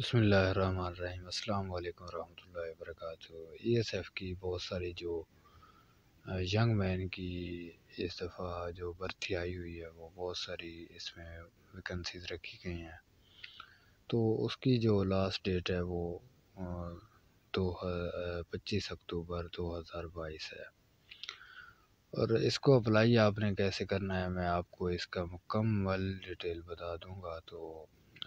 बसमीम अल्लाम वरहमल वर्क ई एस एफ़ की बहुत सारी जो यंग मैन की इस दफ़ा जो भर्ती आई हुई है वो बहुत सारी इसमें वैकेंसीज रखी गई हैं तो उसकी जो लास्ट डेट है वो दो पच्चीस अक्टूबर दो हज़ार बाईस है और इसको अप्लाई आपने कैसे करना है मैं आपको इसका मुकम्मल डिटेल बता दूंगा तो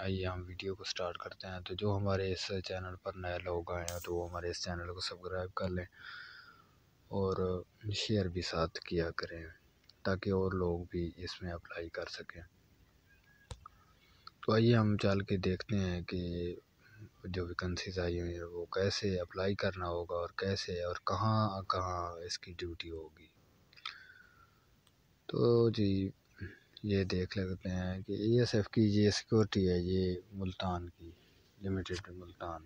आइए हम वीडियो को स्टार्ट करते हैं तो जो हमारे इस चैनल पर नए लोग आए हैं तो वो हमारे इस चैनल को सब्सक्राइब कर लें और शेयर भी साथ किया करें ताकि और लोग भी इसमें अप्लाई कर सकें तो आइए हम चल के देखते हैं कि जो वैकेंसीज आई हुई हैं वो कैसे अप्लाई करना होगा और कैसे और कहाँ कहाँ इसकी ड्यूटी होगी तो जी ये देख लेते हैं कि ई एस एफ की ये सिक्योरिटी है ये मुल्तान की लिमिटेड मुल्तान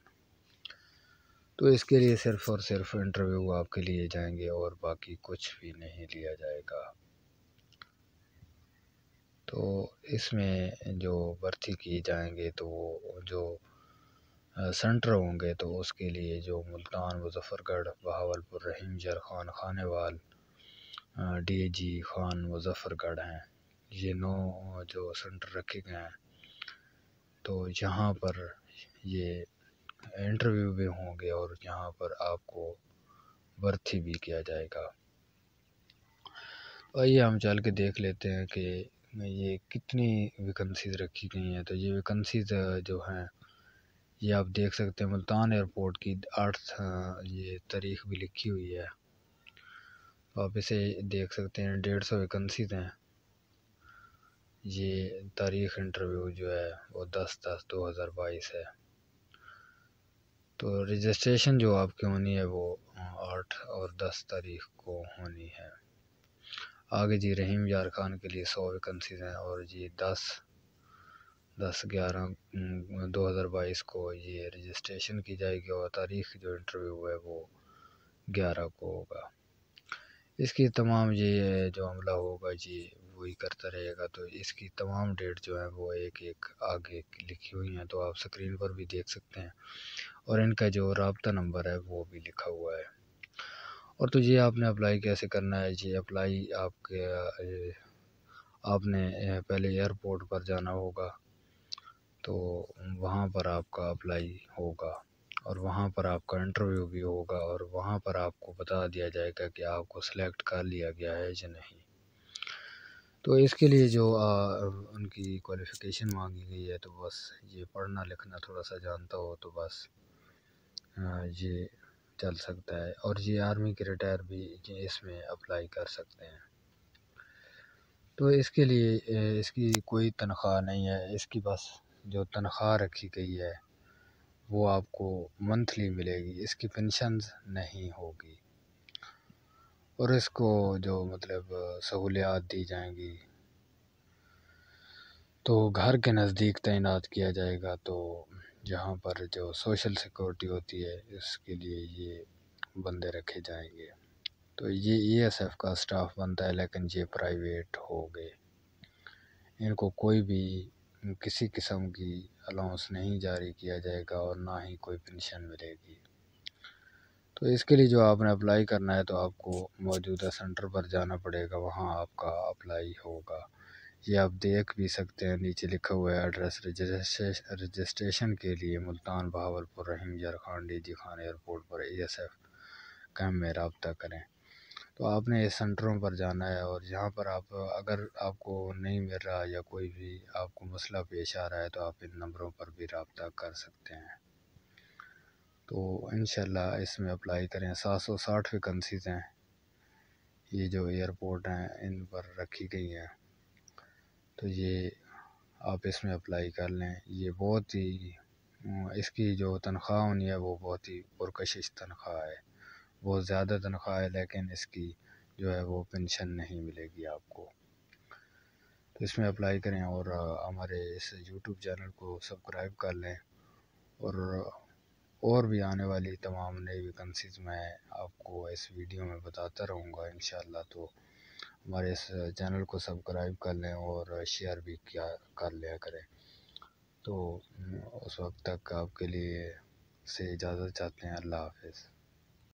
तो इसके लिए सिर्फ़ और सिर्फ इंटरव्यू आपके लिए जाएंगे और बाकी कुछ भी नहीं लिया जाएगा तो इसमें जो भर्ती किए जाएंगे तो वो जो सेंटर होंगे तो उसके लिए जो मुल्तान मुजफ़रगढ़ बहावलपुर रहीम जर खान खानेवाल डी जी खान मुजफ़रगढ़ हैं ये नौ जो सेंटर रखे गए हैं तो यहाँ पर ये इंटरव्यू भी होंगे और यहाँ पर आपको भर्ती भी किया जाएगा तो आइए हम चल के देख लेते हैं कि ये कितनी वैकेंसीज रखी गई हैं तो ये वैकेंसीज जो हैं ये आप देख सकते हैं मुल्तान एयरपोर्ट की आठ ये तारीख भी लिखी हुई है तो आप इसे देख सकते हैं डेढ़ सौ वैकेंसीज हैं ये तारीख़ इंटरव्यू जो है वो दस दस दो हज़ार बाईस है तो रजिस्ट्रेशन जो आपकी होनी है वो आठ और दस तारीख को होनी है आगे जी रहीम यार खान के लिए सौ वैकन्सीज हैं और जी दस दस ग्यारह दो हज़ार बाईस को ये रजिस्ट्रेशन की जाएगी और तारीख जो इंटरव्यू है वो ग्यारह को होगा इसकी तमाम ये जो अमला होगा जी वही करता रहेगा तो इसकी तमाम डेट जो है वो एक एक आगे लिखी हुई हैं तो आप स्क्रीन पर भी देख सकते हैं और इनका जो रबता नंबर है वो भी लिखा हुआ है और तो ये आपने अप्लाई कैसे करना है ये अप्लाई आपके आपने पहले एयरपोर्ट पर जाना होगा तो वहाँ पर आपका अप्लाई होगा और वहाँ पर आपका इंटरव्यू भी होगा और वहाँ पर आपको बता दिया जाएगा कि आपको सेलेक्ट कर लिया गया है या नहीं तो इसके लिए जो आ, उनकी क्वालिफ़िकेशन मांगी गई है तो बस ये पढ़ना लिखना थोड़ा सा जानता हो तो बस आ, ये चल सकता है और ये आर्मी के रिटायर भी ये इसमें अप्लाई कर सकते हैं तो इसके लिए इसकी कोई तनख्वाह नहीं है इसकी बस जो तनख्वाह रखी गई है वो आपको मंथली मिलेगी इसकी पेंशन नहीं होगी और इसको जो मतलब सहूलियात दी जाएंगी तो घर के नज़दीक तैनात किया जाएगा तो जहाँ पर जो सोशल सिक्योरिटी होती है इसके लिए ये बंदे रखे जाएंगे तो ये ई एस एफ का स्टाफ बनता है लेकिन ये प्राइवेट हो गए इनको कोई भी किसी किस्म की अलाउंस नहीं जारी किया जाएगा और ना ही कोई पेंशन मिलेगी तो इसके लिए जो आपने अप्लाई करना है तो आपको मौजूदा सेंटर पर जाना पड़ेगा वहाँ आपका अप्लाई होगा ये आप देख भी सकते हैं नीचे लिखा हुआ है एड्रेस रजिस्ट्रेशन के लिए Multan Bahawalpur Rahim Yar Khan D G Khan airport पर ई एस एफ कैम में रबता करें तो आपने इस सेंटरों पर जाना है और यहाँ पर आप अगर आपको नहीं मिल रहा या कोई भी आपको मसला पेश आ रहा है तो आप इन नंबरों पर भी रबता कर सकते हैं तो इन इसमें अप्लाई करें सात सौ साठ वैकेंसीज हैं ये जो एयरपोर्ट हैं इन पर रखी गई हैं तो ये आप इसमें अप्लाई कर लें ये बहुत ही इसकी जो तनख्वाह होनी है वो बहुत ही पुरकशिश तनख्वाह है बहुत ज़्यादा तनख्वाह है लेकिन इसकी जो है वो पेंशन नहीं मिलेगी आपको तो इसमें अप्लाई करें और हमारे इस यूट्यूब चैनल को सब्सक्राइब कर लें और और भी आने वाली तमाम नई वैकेंसीज मैं आपको इस वीडियो में बताता रहूँगा इन तो हमारे इस चैनल को सब्सक्राइब कर लें और शेयर भी किया कर लिया करें तो उस वक्त तक आपके लिए से इजाज़त चाहते हैं अल्लाह हाफिज़